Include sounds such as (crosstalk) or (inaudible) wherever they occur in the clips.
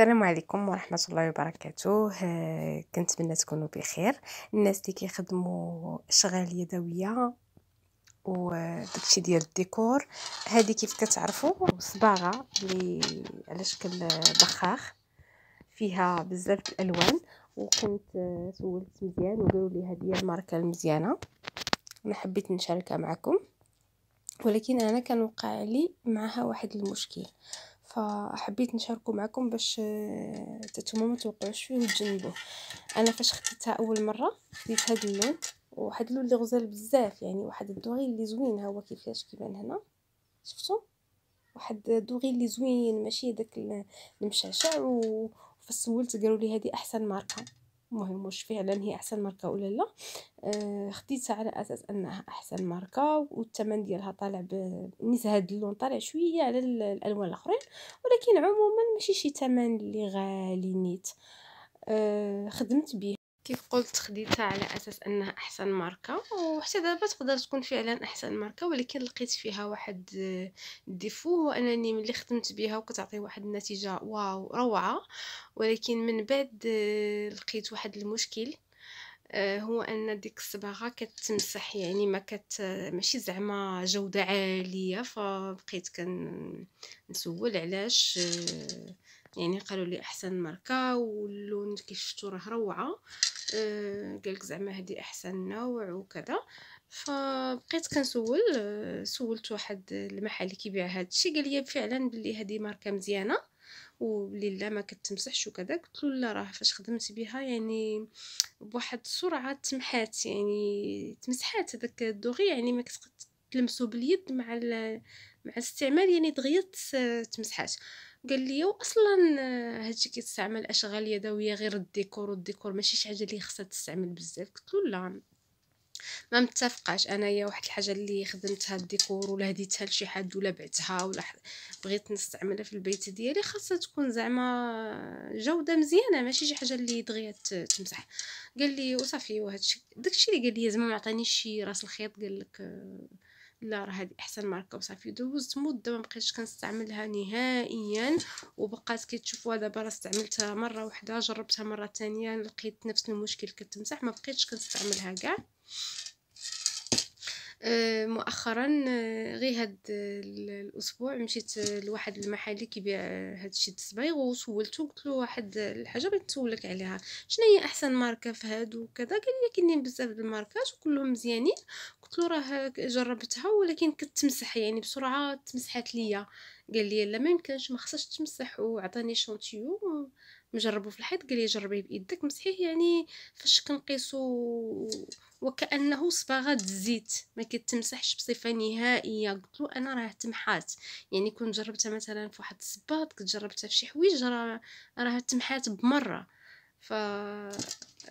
السلام عليكم ورحمة الله وبركاته آه، كنتمنى تكونوا بخير الناس اللي كيخدموا اشغال يدويه وداكشي ديال الديكور هذه كيف كتعرفوا صباغه اللي على شكل بخاخ فيها بزاف الالوان وكنت سولت مزيان وقالوا لي هذه هي الماركه المزيانه انا حبيت نشاركها معكم ولكن انا كان وقع لي معها واحد المشكل فحبيت نشاركه معكم باش آه، تتوما ما توقعوش فيه وتجنبوه انا فاش خديتها اول مره خديت هذا اللون واحد اللون اللي غزال بزاف يعني واحد الدوغي اللي زوين ها هو كيفاش كيبان هنا شفتوا واحد الدوغي اللي زوين ماشي داك المشعشع وفاش سولت قالوا لي هذه احسن ماركه المهم واش فعلا هي احسن ماركه ولا لا آه خديتها على اساس انها احسن ماركه والثمن ديالها طالع بالنسبه هاد اللون طالع شويه على الالوان الاخرين ولكن عموما ماشي شي ثمن اللي غالي نيت آه خدمت به كيف قلت خديتها على اساس انها احسن ماركه وحتى دابا تقدر تكون فعلا احسن ماركه ولكن لقيت فيها واحد الديفو هو انني ملي خدمت بها وكتعطي واحد النتيجه واو روعه ولكن من بعد آه، لقيت واحد المشكل آه، هو ان ديك الصباغه كتمسح يعني ما كت ماشي زعما جوده عاليه فبقيت كنسول علاش آه، يعني قالوا لي احسن ماركه واللون كيف شفتوا راه روعه آه، قالك زعما هذه احسن نوع وكذا فبقيت كنسول آه، سولت واحد المحل اللي كيبيع هذا الشيء قال لي فعلا بلي هذه ماركه مزيانه وبلي لا ما كتمسحش وكذا قلت له لا راه فاش خدمت بها يعني بواحد السرعه تمحات يعني تمسحات هذاك الدغي يعني ما تلمسو باليد مع مع الاستعمال يعني دغيا آه، تمسحات قال لي اصلا هادشي كيستعمل اشغال يدويه غير الديكور والديكور ماشي شي حاجه اللي خصها تستعمل بزاف قلت له لا ما متفقاش انايا واحد الحاجه اللي خدمتها الديكور ولا هديتها لشي حد ولا بعتها ولا بغيت نستعملها في البيت ديالي خاصها تكون زعما جوده مزيانه ماشي شي حاجه اللي دغيا تمسح قال لي وصافي وهادشي داكشي اللي قال لي زعما ما عطانيش شي راس الخيط قال لك لا راه هذه احسن ماركه وصافي دوزت مده ما بقيتش كنستعملها نهائيا وبقات كتشوفوها دابا راه استعملتها مره وحده جربتها مره ثانيه لقيت نفس المشكل كتمسح ما بقيتش كنستعملها كاع آه، مؤخرا آه، غير هاد الاسبوع مشيت لواحد المحل كيبيع آه، هادشي الصبايغ وسولته قلت له واحد الحاجه بغيت نسولك عليها شنو هي احسن ماركه في هاد وكذا قال لي كاينين بزاف الماركات وكلهم مزيانين قلت له راه جربتها ولكن كتمسح يعني بسرعه تمسحات ليا قال لي لا ما يمكنش ما خصهاش تمسح وعطاني شونتيو نجربو في الحيط قال لي جربيه بيدك مسحيه يعني فاش كنقيسو وكانه صباغه الزيت ما كتمسحش بصفه نهائيه قلت له انا راه تمحات يعني كون جربتها مثلا في واحد الصباط كنت جربتها في شي حوايج راه راه تمحات بمره ف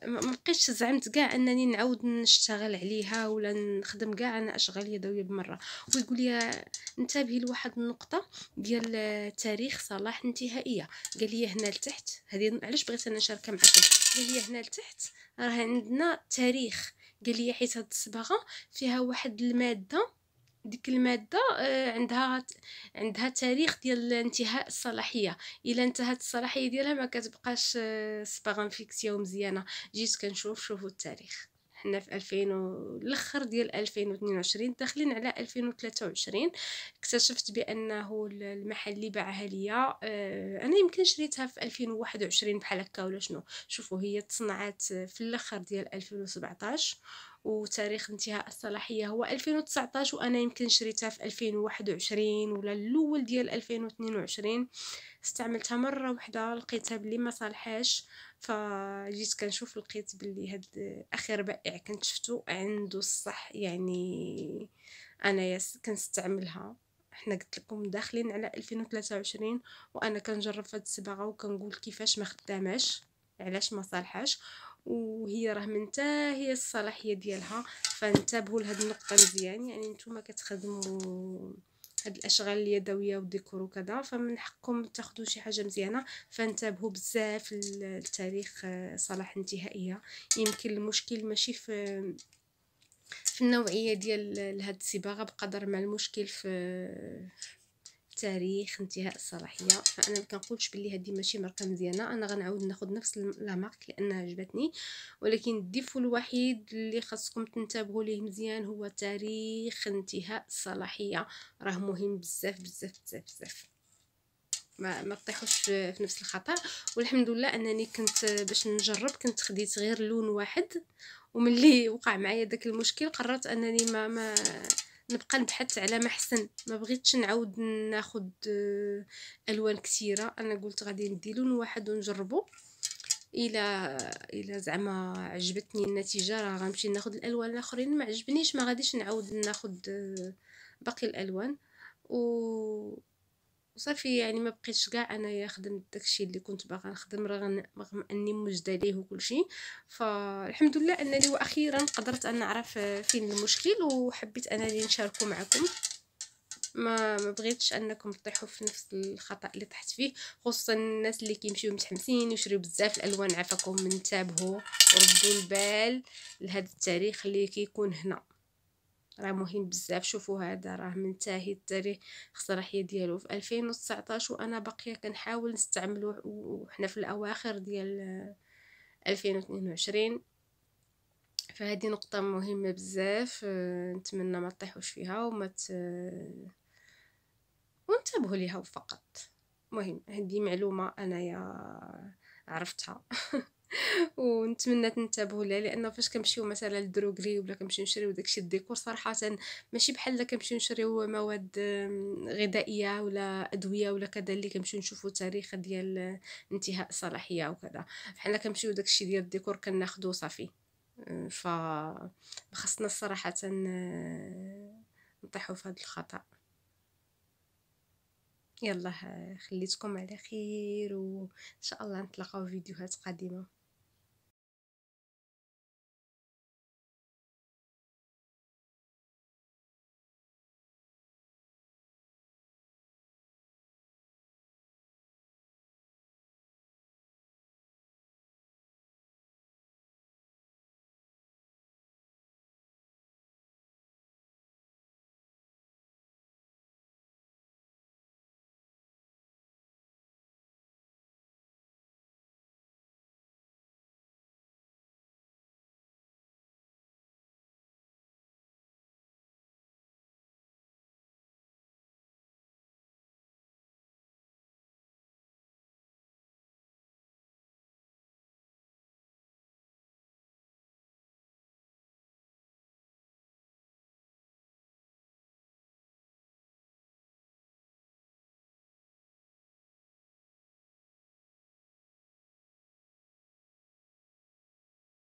ما بقيتش زعمت كاع انني نعاود نشتغل عليها ولا نخدم كاع انا اشغال يدويه بمره ويقول لي انتبهي لواحد النقطه ديال تاريخ صلاح انتهائيه قال لي هنا لتحت هذه علاش بغيت انا نشاركها معكم قال لي هنا لتحت راه عندنا تاريخ قال لي حيت هاد الصباغه فيها واحد الماده ديك الماده آه، عندها عندها تاريخ ديال انتهاء الصلاحيه الا انتهت الصلاحيه ديالها ما كتبقاش آه، سباغان فيكسيا مزيانه جيت كنشوف شوفوا التاريخ حنا في 2000 و... الاخر ديال 2022 داخلين على 2023 اكتشفت بانه المحل باعها ليا آه، انا يمكن شريتها في 2021 بحال هكا ولا شنو شوفوا هي تصنعات في الاخر ديال 2017 وتاريخ انتهاء الصلاحيه هو 2019 وانا يمكن شريتها في 2021 ولا الاول ديال 2022 استعملتها مره واحده لقيتها بلي ما صالحاش فجيت كنشوف لقيت بلي هاد اخر بائع كنت شفتو عنده الصح يعني انا كنستعملها حنا قلت لكم داخلين على 2023 وانا كنجرب هاد الصباغه وكنقول كيفاش ما خداماش علاش ما صالحاش وهي راه منتهيه الصلاحيه ديالها فانتبهوا لهاد النقطه مزيان يعني نتوما كتخدموا هاد الاشغال اليدويه والديكور وكذا فمن حقكم تاخذوا شي حاجه مزيانه فانتبهوا بزاف لتاريخ آه، صلاح انتهائيه يمكن المشكل ماشي في في النوعيه ديال هاد الصباغه بقدر ما المشكل في تاريخ انتهاء الصلاحيه فانا ما كنقولش باللي هذه ماشي ماركة مزيانه انا غنعاود ناخذ نفس لا مارك لانها عجبتني ولكن الديفو الوحيد اللي خاصكم تنتبهوا ليه مزيان هو تاريخ انتهاء الصلاحيه راه مهم بزاف بزاف بزاف بزاف ما ما تطيحوش في نفس الخطر والحمد لله انني كنت باش نجرب كنت خديت غير لون واحد وملي وقع معايا داك المشكل قررت انني ما ما نبقى نبحث على ما حسن ما بغيتش نعاود ناخد آه، الوان كثيره انا قلت غادي ندي لون واحد ونجربه الى الى زعما عجبتني النتيجه راه غنمشي ناخد الالوان الاخرين ما عجبنيش ما غاديش نعاود ناخد آه، باقي الالوان و وصافي يعني ما بقيتش كاع انايا خدمت داكشي اللي كنت باغا نخدم رغم اني موجده ليه وكلشي فالحمد لله انني واخيرا قدرت ان نعرف فين المشكل وحبيت انني نشاركه معكم ما ما بغيتش انكم تطيحوا في نفس الخطا اللي طحت فيه خصوصا الناس اللي كيمشيو متحمسين يشريو بزاف الالوان عفاكم من تابهو وردوا البال لهذا التاريخ اللي كيكون هنا راه مهم بزاف شوفوا هذا راه منتهي التاريخ اقتراحيه ديالو في 2019 وانا باقيه كنحاول نستعمله وحنا في الاواخر ديال 2022 فهذه نقطة مهمة بزاف آه، نتمنى ما تطيحوش فيها وما ت... وانتبهوا ليها فقط مهم هذه معلومة انايا عرفتها (laughs) (laughs) ونتمنى تنتبهوا ليه لانه فاش كنمشيو مثلا للدروغري ولا كنمشيو نشريو داكشي الديكور صراحه ماشي بحال كنمشيو نشريو مواد غذائيه ولا ادويه ولا كذا اللي كنمشيو نشوفوا تاريخ ديال انتهاء الصلاحيه وكذا بحال كنمشيو داكشي ديال الديكور كناخذو صافي آه، ف خصنا صراحه آه، نطيحوا في هذا الخطا يلا آه، خليتكم على خير وان شاء الله نتلاقاو فيديوهات قادمه